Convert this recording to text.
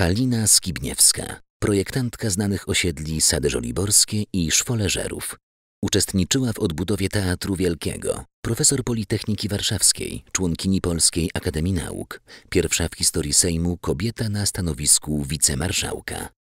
Halina Skibniewska, projektantka znanych osiedli Sady Żoliborskie i Szwoleżerów. Uczestniczyła w odbudowie Teatru Wielkiego, profesor Politechniki Warszawskiej, członkini Polskiej Akademii Nauk, pierwsza w historii Sejmu kobieta na stanowisku wicemarszałka.